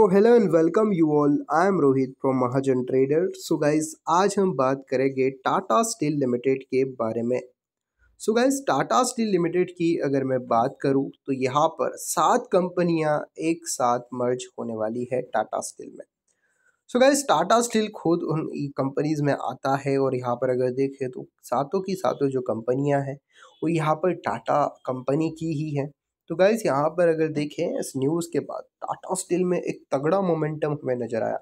तो hello and welcome you all I am Rohit from Mahajan trader so guys आज हम बात करेंगे टाटा स्टील लिमिटेड के बारे में so guys Tata steel limited की अगर मैं बात करूं तो यहाँ पर सात कंपनियां एक साथ मर्ज होने वाली है टाटा स्टील में सो गाइज टाटा स्टील खुद उन कंपनीज में आता है और यहाँ पर अगर देखें तो सातों की सातों जो कंपनियाँ हैं वो यहाँ पर टाटा कंपनी की ही है तो गाइज यहाँ पर अगर देखें इस न्यूज़ के बाद टाटा स्टील में एक तगड़ा मोमेंटम हमें नज़र आया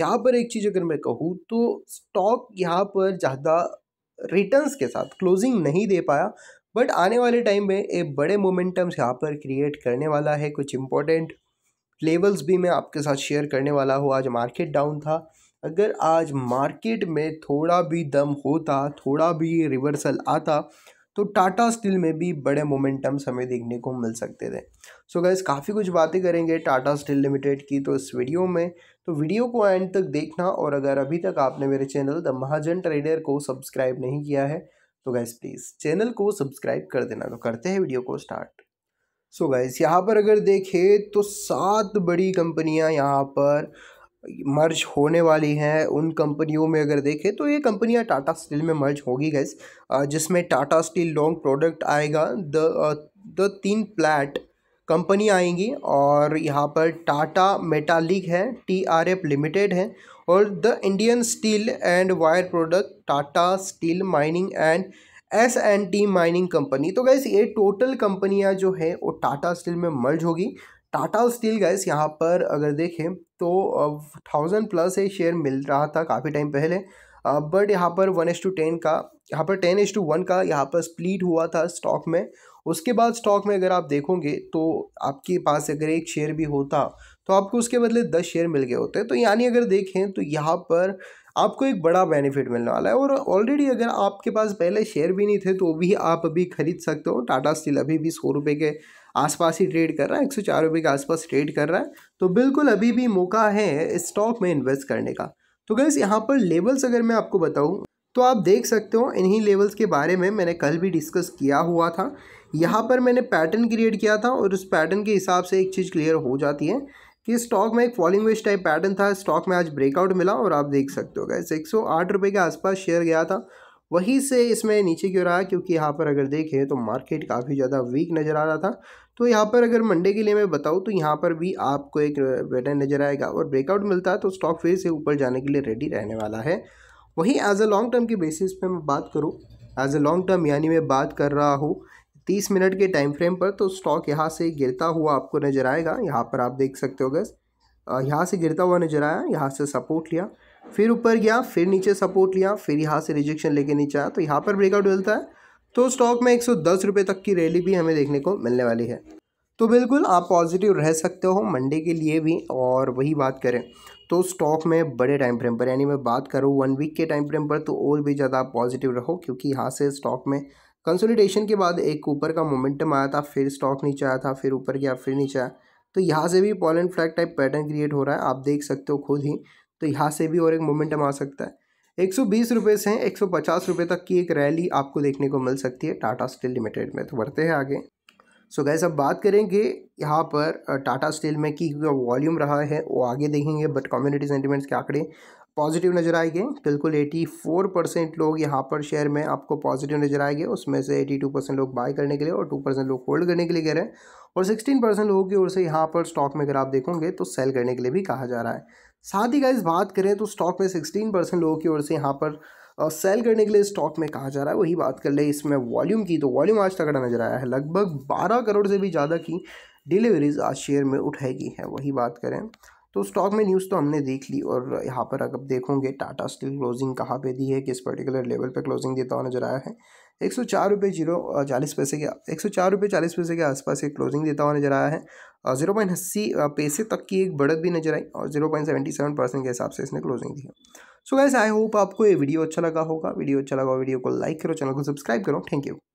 यहाँ पर एक चीज़ अगर मैं कहूँ तो स्टॉक यहाँ पर ज़्यादा रिटर्न्स के साथ क्लोजिंग नहीं दे पाया बट आने वाले टाइम में एक बड़े मोमेंटम्स यहाँ पर क्रिएट करने वाला है कुछ इंपॉर्टेंट लेवल्स भी मैं आपके साथ शेयर करने वाला हूँ आज मार्केट डाउन था अगर आज मार्केट में थोड़ा भी दम होता थोड़ा भी रिवर्सल आता तो टाटा स्टील में भी बड़े मोमेंटम्स हमें देखने को मिल सकते थे सो so गैस काफ़ी कुछ बातें करेंगे टाटा स्टील लिमिटेड की तो इस वीडियो में तो वीडियो को एंड तक देखना और अगर अभी तक आपने मेरे चैनल द महाजन ट्रेडर को सब्सक्राइब नहीं किया है तो गैस प्लीज़ चैनल को सब्सक्राइब कर देना तो करते हैं वीडियो को स्टार्ट सो so गैस यहाँ पर अगर देखें तो सात बड़ी कंपनियाँ यहाँ पर मर्ज होने वाली हैं उन कंपनियों में अगर देखें तो ये कंपनियां टाटा स्टील में मर्ज होगी गैस जिसमें टाटा स्टील लॉन्ग प्रोडक्ट आएगा द द तीन प्लेट कंपनी आएंगी और यहाँ पर टाटा मेटालिक है टी आर एफ लिमिटेड है और the Indian steel and wire product Tata steel mining and S and T mining company तो गैस ये टोटल कंपनियाँ जो है वो टाटा स्टील में मर्ज होगी टाटा स्टील गैस यहाँ पर अगर देखें तो थाउजेंड प्लस एक शेयर मिल रहा था काफ़ी टाइम पहले बट यहाँ पर वन एस टू टेन का यहाँ पर टेन एच टू वन का यहाँ पर स्प्लीट हुआ था स्टॉक में उसके बाद स्टॉक में अगर आप देखोगे तो आपके पास अगर एक शेयर भी होता तो आपको उसके बदले दस शेयर मिल गए होते हैं तो यानी अगर देखें तो यहाँ पर आपको एक बड़ा बेनिफिट मिलने वाला है और ऑलरेडी अगर आपके पास पहले शेयर भी नहीं थे तो भी आप अभी खरीद सकते हो टाटा स्टील अभी भी सौ रुपये के आसपास ही ट्रेड कर रहा है एक सौ चार रुपये के आसपास ट्रेड कर रहा है तो बिल्कुल अभी भी मौका है स्टॉक में इन्वेस्ट करने का तो गैस यहाँ पर लेवल्स अगर मैं आपको बताऊँ तो आप देख सकते हो इन्हीं लेवल्स के बारे में मैंने कल भी डिस्कस किया हुआ था यहाँ पर मैंने पैटर्न क्रिएट किया था और उस पैटर्न के हिसाब से एक चीज़ क्लियर हो जाती है कि स्टॉक में एक फॉलिंग वेज टाइप पैटर्न था स्टॉक में आज ब्रेकआउट मिला और आप देख सकते हो गैस एक सौ के आसपास शेयर गया था वहीं से इसमें नीचे क्यों रहा क्योंकि यहाँ पर अगर देखें तो मार्केट काफ़ी ज़्यादा वीक नज़र आ रहा था तो यहाँ पर अगर मंडे के लिए मैं बताऊँ तो यहाँ पर भी आपको एक पैटर्न नज़र आएगा और ब्रेकआउट मिलता है तो स्टॉक फिर से ऊपर जाने के लिए रेडी रहने वाला है वहीं एज अ लॉन्ग टर्म के बेसिस पर मैं बात करूँ एज अ लॉन्ग टर्म यानी मैं बात कर रहा हूँ तीस मिनट के टाइम फ्रेम पर तो स्टॉक यहाँ से गिरता हुआ आपको नज़र आएगा यहाँ पर आप देख सकते हो गैस यहाँ से गिरता हुआ नज़र आया यहाँ से सपोर्ट लिया फिर ऊपर गया फिर नीचे सपोर्ट लिया फिर यहाँ से रिजेक्शन लेके नीचे आया तो यहाँ पर ब्रेकआउट मिलता है तो स्टॉक में एक सौ तक की रैली भी हमें देखने को मिलने वाली है तो बिल्कुल आप पॉजिटिव रह सकते हो मंडे के लिए भी और वही बात करें तो स्टॉक में बड़े टाइम फ्रेम पर यानी मैं बात करूँ वन वीक के टाइम फ्रेम पर तो और भी ज़्यादा पॉजिटिव रहो क्योंकि यहाँ से स्टॉक में कंसोलिडेशन के बाद एक ऊपर का मोमेंटम आया था फिर स्टॉक नीचे आया था फिर ऊपर गया फिर नीचे आया तो यहाँ से भी पॉलन फ्लैग टाइप पैटर्न क्रिएट हो रहा है आप देख सकते हो खुद ही तो यहाँ से भी और एक मोमेंटम आ सकता है एक सौ बीस रुपये से एक सौ पचास रुपये तक की एक रैली आपको देखने को मिल सकती है टाटा स्टील लिमिटेड में तो बढ़ते हैं आगे सो गैस अब बात करेंगे यहाँ पर टाटा स्टील में कि वॉल्यूम रहा है वो आगे देखेंगे बट कम्युनिटी सेंटिमेंट्स के आंकड़े पॉजिटिव नज़र आएंगे बिल्कुल 84 परसेंट लोग यहाँ पर शेयर में आपको पॉजिटिव नज़र आएंगे उसमें से 82 परसेंट लोग बाय करने के लिए और 2 परसेंट लोग होल्ड करने के लिए कह रहे हैं और 16 परसेंट लोगों की ओर से यहाँ पर स्टॉक में अगर आप देखोगे तो सेल करने के लिए भी कहा जा रहा है साथ ही गाइज बात करें तो स्टॉक में सिक्सटीन परसेंट लोगों की ओर से यहाँ पर सेल करने के लिए स्टॉक में कहा जा रहा है वही बात कर ले इसमें वॉल्यूम की तो वॉल्यूम आज तगड़ा नजर आया है लगभग बारह करोड़ से भी ज़्यादा की डिलीवरीज आज शेयर में उठाएगी है वही बात करें तो स्टॉक में न्यूज़ तो हमने देख ली और यहाँ पर अगर देखोगे टाटा स्टील क्लोजिंग कहाँ पे दी है किस पर्टिकुलर लेवल पे क्लोजिंग देता हुआ नजर आया है एक सौ चार रुपये जीरो चालीस पैसे के एक सौ चार रुपये चालीस पैसे के आसपास एक क्लोजिंग देता हुआ नजर आया है जीरो पॉइंट अस्सी पैसे तक की एक बढ़त भी नजर आई और zero point seventy seven percent के हिसाब से इसने क्लोजिंग दी है सो गैस आई होप आपको ये वीडियो अच्छा लगा होगा वीडियो अच्छा लगा वीडियो को लाइक करो चैनल को सब्सक्राइब करो थैंक यू